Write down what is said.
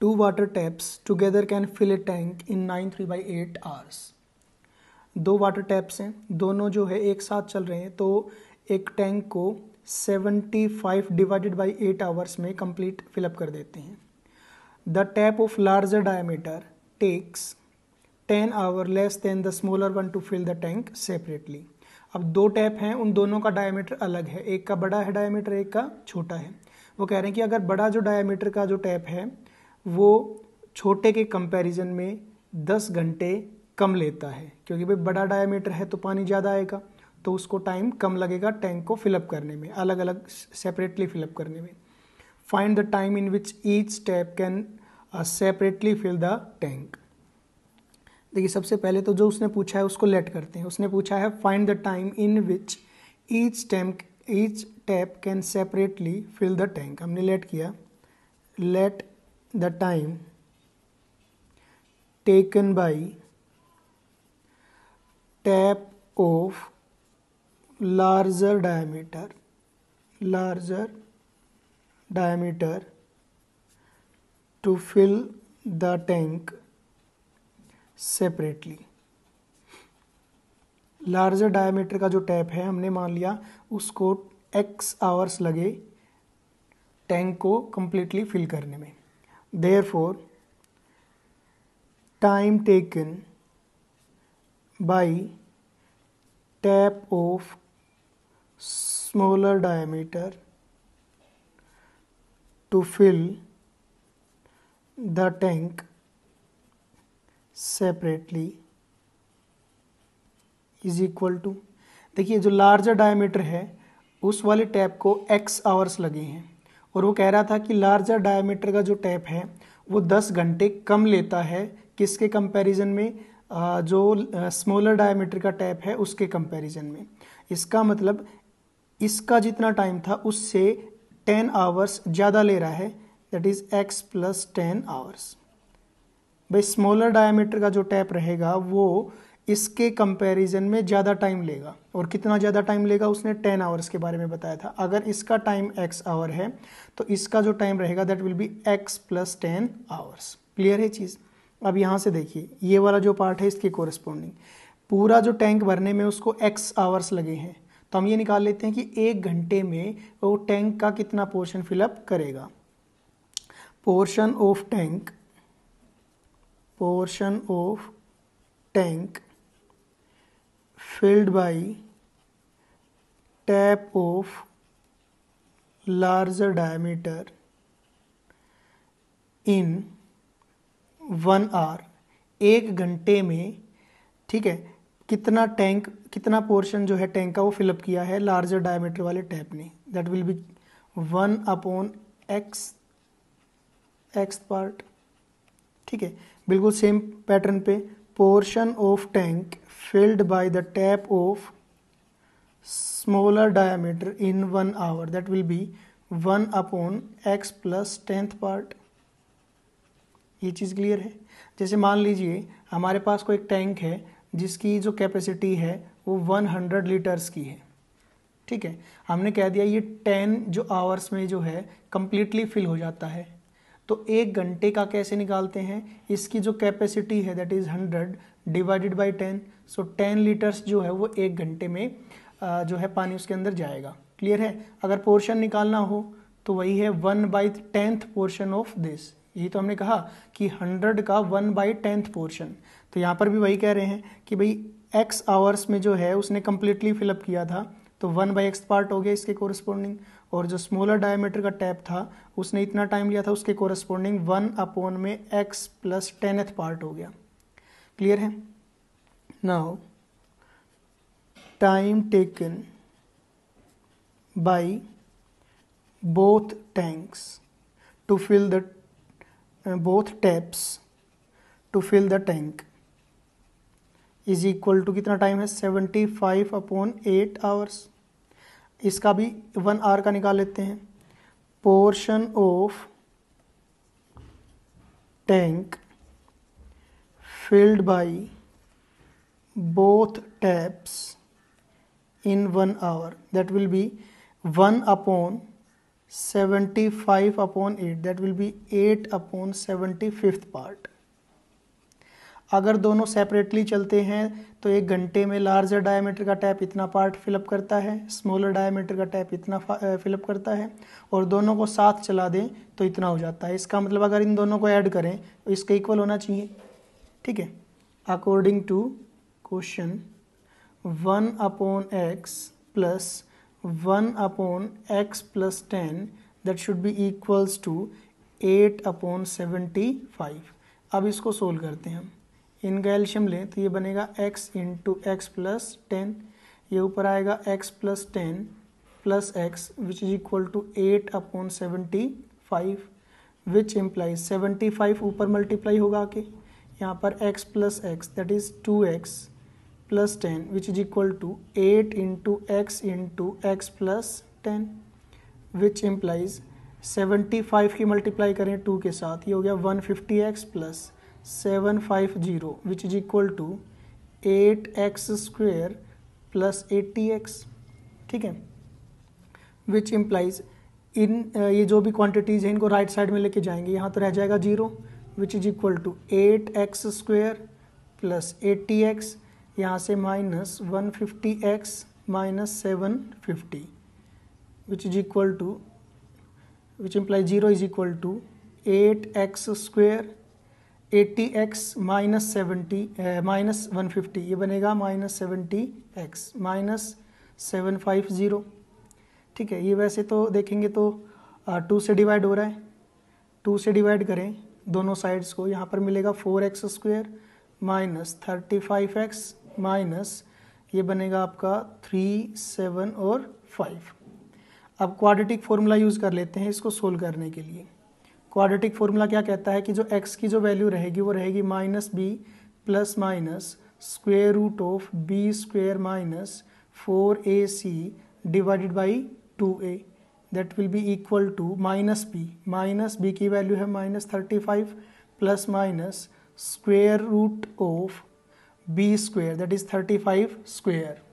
Two water taps together can fill a tank in nine three by eight hours दो water taps हैं दोनों जो है एक साथ चल रहे हैं तो एक टैंक को 75 डिवाइडेड बाई एट आवर्स में कंप्लीट फिलअप कर देते हैं the tap of larger diameter takes 10 hour less than the smaller one to fill the tank separately अब दो टैप हैं उन दोनों का डायमीटर अलग है एक का बड़ा है डायमीटर एक का छोटा है वो कह रहे हैं कि अगर बड़ा जो डायमीटर का जो टैप है वो छोटे के कंपैरिजन में 10 घंटे कम लेता है क्योंकि भाई बड़ा डायमीटर है तो पानी ज़्यादा आएगा तो उसको टाइम कम लगेगा टैंक को फिलअप करने में अलग अलग सेपरेटली फिलअप करने में find the time in which each step can separately fill the tank देखिए सबसे पहले तो जो उसने पूछा है उसको लेट करते हैं उसने पूछा है find the time in which each tank each tap can separately fill the tank हमने लेट किया let the time taken by tap of larger diameter larger diameter to fill the tank separately larger diameter का जो tap है हमने मान लिया उसको x hours लगे टैंक को कम्प्लीटली फिल करने में Therefore, time taken by tap of smaller diameter to fill the tank separately is equal to देखिए जो लार्जर डायमीटर है उस वाले टैप को एक्स आवर्स लगे हैं और वो कह रहा था कि लार्जर डायमीटर का जो टैप है वो 10 घंटे कम लेता है किसके कंपैरिजन में जो स्मॉलर डायमीटर का टैप है उसके कंपैरिजन में इसका मतलब इसका जितना टाइम था उससे 10 आवर्स ज़्यादा ले रहा है that is x plus ten hours भाई स्मॉलर डायमीटर का जो टैप रहेगा वो इसके कंपैरिजन में ज़्यादा टाइम लेगा और कितना ज़्यादा टाइम लेगा उसने टेन आवर्स के बारे में बताया था अगर इसका टाइम एक्स आवर है तो इसका जो टाइम रहेगा that will be x plus ten hours clear है चीज़ अब यहाँ से देखिए ये वाला जो पार्ट है इसकी कोरस्पॉन्डिंग पूरा जो टैंक भरने में उसको एक्स आवर्स लगे हैं तो हम ये निकाल लेते हैं कि एक घंटे में वो टैंक का कितना पोर्शन फिलअप करेगा portion of tank portion of tank filled by tap of larger diameter in one hour एक घंटे में ठीक है कितना टैंक कितना पोर्शन जो है टैंक का वो फिलअप किया है लार्जर डायमीटर वाले टैप ने that will be one upon x x part ठीक है बिल्कुल सेम पैटर्न पे portion of tank filled by the tap of smaller diameter in one hour that will be 1 upon x plus tenth part ये चीज़ clear है जैसे मान लीजिए हमारे पास कोई एक टैंक है जिसकी जो कैपेसिटी है वो 100 लीटर्स की है ठीक है हमने कह दिया ये 10 जो आवर्स में जो है कम्प्लीटली फिल हो जाता है तो एक घंटे का कैसे निकालते हैं इसकी जो कैपेसिटी है that is hundred divided by ten so ten litres जो है वो एक घंटे में जो है पानी उसके अंदर जाएगा क्लियर है अगर पोर्शन निकालना हो तो वही है one by tenth portion of this यही तो हमने कहा कि हंड्रेड का वन बाई टेंथ पोर्शन तो यहाँ पर भी वही कह रहे हैं कि भाई एक्स आवर्स में जो है उसने कम्प्लीटली फिलअप किया था तो वन बाई एक्स पार्ट हो गया इसके कोरस्पोंडिंग और जो स्मॉलर डायमीटर का टैप था उसने इतना टाइम लिया था उसके कोरस्पोंडिंग वन अपोन में x plus tenth part हो गया क्लियर है now time taken by both tanks to fill the both taps to fill the tank is equal to कितना टाइम है seventy five upon eight hours इसका भी one hour का निकाल लेते हैं portion of tank filled by both taps in one hour that will be one upon seventy five upon at that will be eight upon seventy fifth part अगर दोनों separately चलते हैं तो एक घंटे में लार्जर डायमीटर का टैप इतना पार्ट फिलअप करता है स्मॉलर डायमीटर का टैप इतना फिलअप करता है और दोनों को साथ चला दें तो इतना हो जाता है इसका मतलब अगर इन दोनों को ऐड करें तो इसका इक्वल होना चाहिए ठीक है according to question one upon x plus one upon x plus ten that should be equals to eight upon seventy five अब इसको सोल्व करते हैं हम इनका एल्शियम लें तो ये बनेगा x into x plus ten ये ऊपर आएगा x plus ten plus x which is equal to eight upon seventy five which implies seventy five ऊपर मल्टीप्लाई होगा आके यहाँ पर x plus x that is two x plus ten which is equal to eight into x into x plus ten which implies seventy five की multiply करें two के साथ ये हो गया one fifty x plus seven five zero which is equal to eight x square plus eighty x ठीक है which implies इन ये जो भी क्वांटिटीज़ हैं इनको राइट साइड में लेके जाएंगे यहाँ तो रह जाएगा zero which is equal to eight x square plus eighty x यहाँ से minus one fifty x minus seven fifty which is equal to which implies zero is equal to eight x square eighty x minus seventy minus one fifty ये बनेगा minus seventy x minus seven five zero ठीक है ये वैसे तो देखेंगे तो to uh, से डिवाइड हो रहा है टू से डिवाइड करें दोनों साइड्स को यहाँ पर मिलेगा four x square minus thirty five x minus ये बनेगा आपका थ्री सेवन और फाइव अब क्वाड्रेटिक फॉर्मूला यूज़ कर लेते हैं इसको सोल्व करने के लिए क्वाड्रेटिक फॉर्मूला क्या कहता है कि जो एक्स की जो वैल्यू रहेगी वो रहेगी minus b plus minus square root of b square minus four a c divided by two a that will be equal to minus b minus b की वैल्यू है minus thirty five plus minus square root of b square that is thirty five square